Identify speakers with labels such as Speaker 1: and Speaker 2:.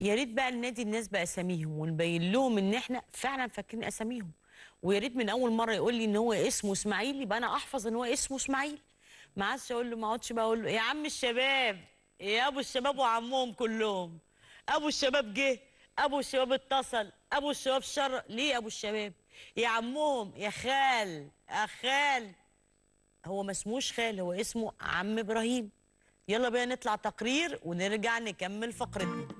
Speaker 1: يا ريت بقى النادي الناس باساميهم ونبين لهم ان احنا فعلا فاكرين اساميهم ويا ريت من اول مره يقول لي ان هو اسمه اسماعيل يبقى انا احفظ ان هو اسمه اسماعيل ما عادش اقول له ما اقعدش بقى اقول له يا عم الشباب يا ابو الشباب وعمهم كلهم ابو الشباب جه ابو الشباب اتصل ابو الشباب شر ليه ابو الشباب يا عمهم يا خال يا خال هو ما اسموش خال هو اسمه عم ابراهيم يلا بينا نطلع تقرير ونرجع نكمل فقرتنا